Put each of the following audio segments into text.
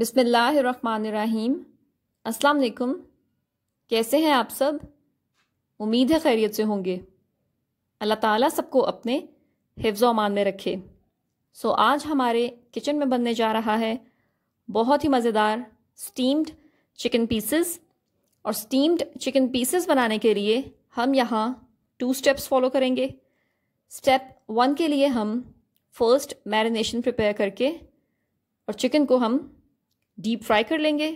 बिसमीम अस्सलाम वालेकुम कैसे हैं आप सब उम्मीद है खैरियत से होंगे अल्लाह ताला सबको अपने हिफ्ज़ अमान में रखे सो आज हमारे किचन में बनने जा रहा है बहुत ही मज़ेदार स्टीम्ड चिकन पीसेस और स्टीम्ड चिकन पीसेस बनाने के लिए हम यहाँ टू स्टेप्स फॉलो करेंगे स्टेप वन के लिए हम फर्स्ट मैरिनेशन प्रिपेयर करके और चिकन को हम डीप फ्राई कर लेंगे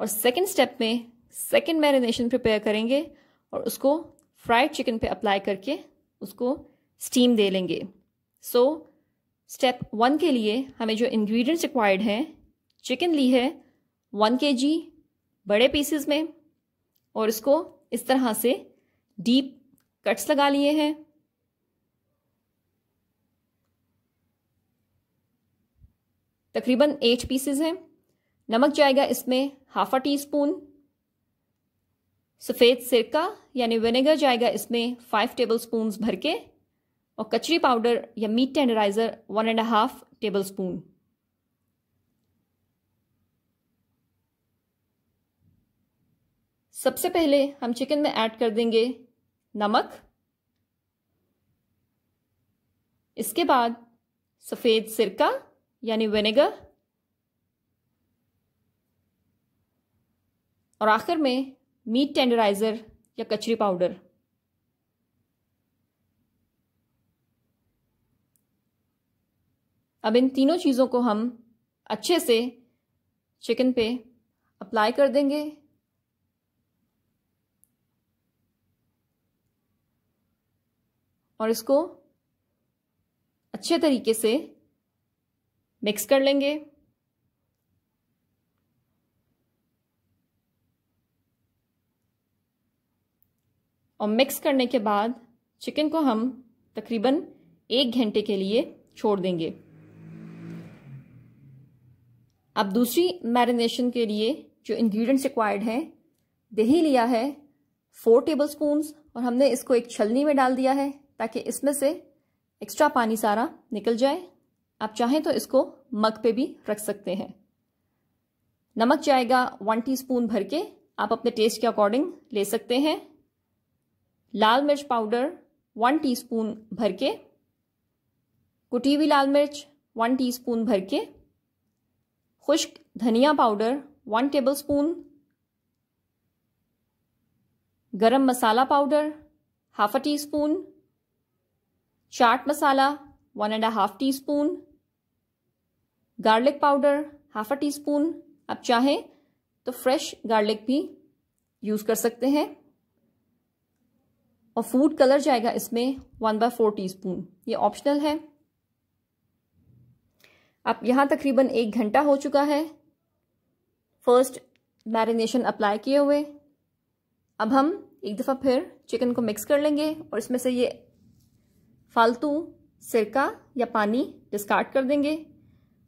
और सेकेंड स्टेप में सेकेंड मैरिनेशन प्रिपेयर करेंगे और उसको फ्राइड चिकन पे अप्लाई करके उसको स्टीम दे लेंगे सो स्टेप वन के लिए हमें जो इंग्रेडिएंट्स रिक्वायर्ड हैं चिकन ली है वन के जी बड़े पीसेस में और इसको इस तरह से डीप कट्स लगा लिए हैं तकरीबन एट पीसेस हैं नमक जाएगा इसमें अ टी स्पून सफ़ेद सिरका यानी विनेगर जाएगा इसमें फाइव टेबल स्पून भर के और कचरी पाउडर या meat tenderiser one and half tablespoon सबसे पहले हम चिकन में ऐड कर देंगे नमक इसके बाद सफ़ेद सिरका यानी विनेगर और आखिर में मीट टेंडराइज़र या कचरी पाउडर अब इन तीनों चीज़ों को हम अच्छे से चिकन पे अप्लाई कर देंगे और इसको अच्छे तरीके से मिक्स कर लेंगे और मिक्स करने के बाद चिकन को हम तकरीबन एक घंटे के लिए छोड़ देंगे अब दूसरी मैरिनेशन के लिए जो इंग्रेडिएंट्स रिक्वायर्ड हैं दही लिया है फोर टेबल स्पून्स और हमने इसको एक छलनी में डाल दिया है ताकि इसमें से एक्स्ट्रा पानी सारा निकल जाए आप चाहें तो इसको मग पे भी रख सकते हैं नमक जाएगा वन टीस्पून भर के आप अपने टेस्ट के अकॉर्डिंग ले सकते हैं लाल मिर्च पाउडर वन टीस्पून भर के कुटी हुई लाल मिर्च वन टीस्पून भर के खुश्क धनिया powder one tablespoon garam masala powder half a teaspoon chaat masala one and half teaspoon garlic powder half a teaspoon आप चाहें तो फ्रेश गार्लिक भी यूज़ कर सकते हैं और फूड कलर जाएगा इसमें वन बाय फोर टी ये ऑप्शनल है अब यहाँ तकरीबन एक घंटा हो चुका है फर्स्ट मैरिनेशन अप्लाई किए हुए अब हम एक दफ़ा फिर चिकन को मिक्स कर लेंगे और इसमें से ये फालतू सिरका या पानी डिस्कार्ड कर देंगे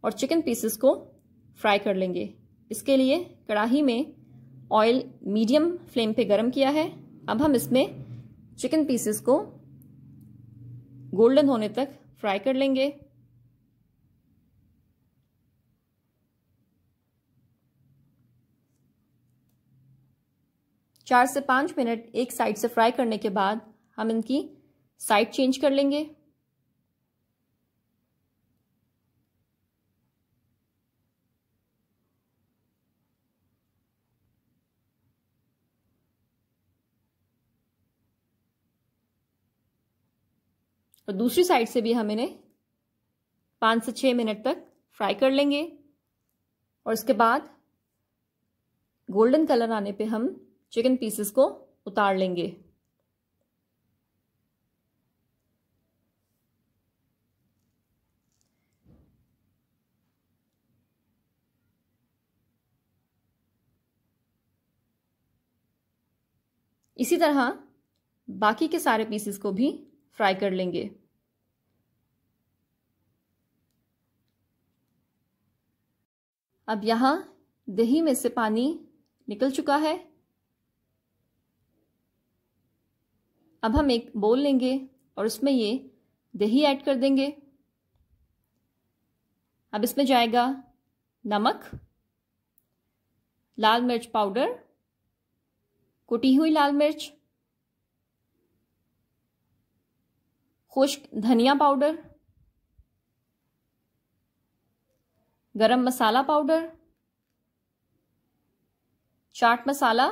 और चिकन पीसेस को फ्राई कर लेंगे इसके लिए कढ़ाही में ऑयल मीडियम फ्लेम पे गरम किया है अब हम इसमें चिकन पीसेस को गोल्डन होने तक फ्राई कर लेंगे चार से पांच मिनट एक साइड से फ्राई करने के बाद हम इनकी साइड चेंज कर लेंगे और तो दूसरी साइड से भी हम इन्हें पाँच से छः मिनट तक फ्राई कर लेंगे और उसके बाद गोल्डन कलर आने पे हम चिकन पीसेस को उतार लेंगे इसी तरह बाकी के सारे पीसेस को भी फ्राई कर लेंगे अब यहाँ दही में से पानी निकल चुका है अब हम एक बोल लेंगे और उसमें ये दही ऐड कर देंगे अब इसमें जाएगा नमक लाल मिर्च पाउडर कुटी हुई लाल मिर्च खुश्क धनिया powder garam masala powder chaat masala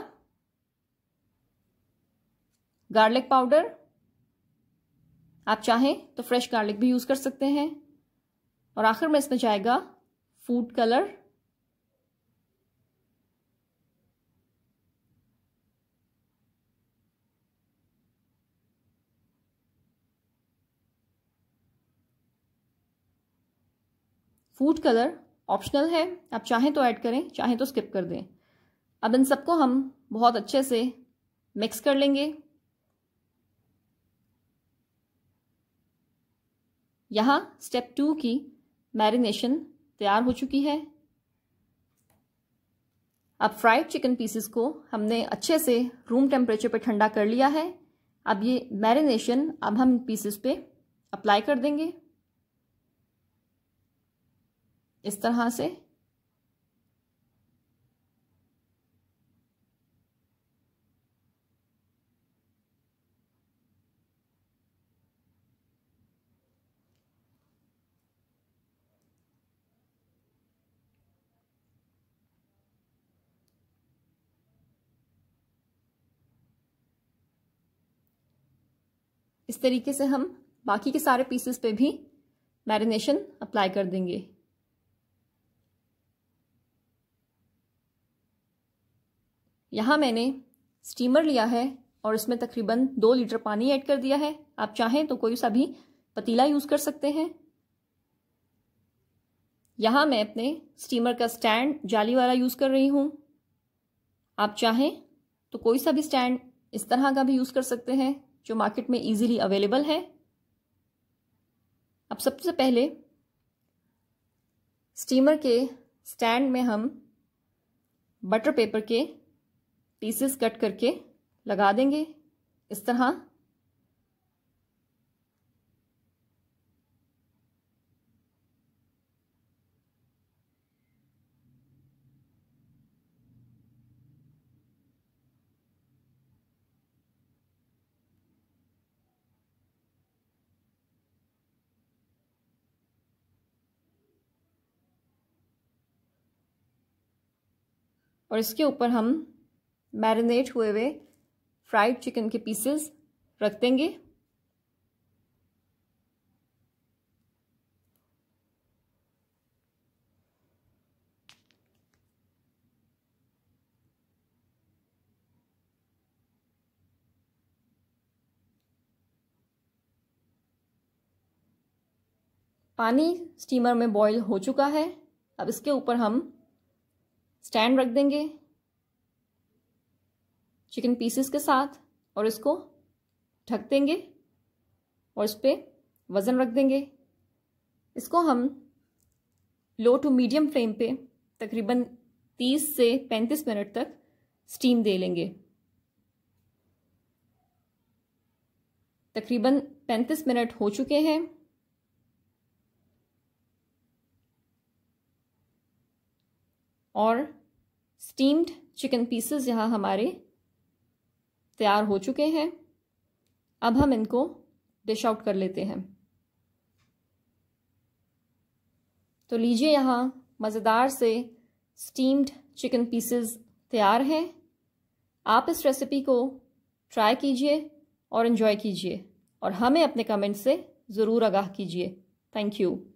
garlic powder आप चाहें तो फ्रेश गार्लिक भी यूज़ कर सकते हैं और आखिर में इसमें जाएगा food colour food colour optional है आप चाहें तो ऐड करें चाहें तो स्किप कर दें अब इन सबको हम बहुत अच्छे से मिक्स कर लेंगे यहाँ स्टेप टू की मैरिनेशन तैयार हो चुकी है अब फ्राइड चिकन पीसेस को हमने अच्छे से रूम टेम्परेचर पर ठंडा कर लिया है अब ये मैरिनेशन अब हम पीसेस पे अप्लाई कर देंगे इस तरह से इस तरीके से हम बाकी के सारे पीसेस पे भी मैरिनेशन अप्लाई कर देंगे यहाँ मैंने स्टीमर लिया है और इसमें तकरीबन दो लीटर पानी ऐड कर दिया है आप चाहें तो कोई सा भी पतीला यूज़ कर सकते हैं यहाँ मैं अपने स्टीमर का स्टैंड जाली वाला यूज़ कर रही हूँ आप चाहें तो कोई सा भी स्टैंड इस तरह का भी यूज़ कर सकते हैं जो मार्केट में इजीली अवेलेबल है अब सबसे पहले स्टीमर के स्टैंड में हम बटर पेपर के पीसेस कट करके लगा देंगे इस तरह और इसके ऊपर हम मैरिनेट हुए हुए फ्राइड चिकन के पीसेस रख देंगे पानी स्टीमर में बॉईल हो चुका है अब इसके ऊपर हम स्टैंड रख देंगे चिकन पीसेस के साथ और इसको ढक देंगे और इस पर वज़न रख देंगे इसको हम लो टू मीडियम फ्लेम पे तकरीबन 30 से 35 मिनट तक स्टीम दे लेंगे तकरीबन 35 मिनट हो चुके हैं और स्टीम्ड चिकन पीसेस यहाँ हमारे तैयार हो चुके हैं अब हम इनको डिश आउट कर लेते हैं तो लीजिए यहाँ मज़ेदार से स्टीम्ड चिकन पीसेस तैयार हैं आप इस रेसिपी को ट्राई कीजिए और इन्जॉय कीजिए और हमें अपने कमेंट से ज़रूर आगाह कीजिए थैंक यू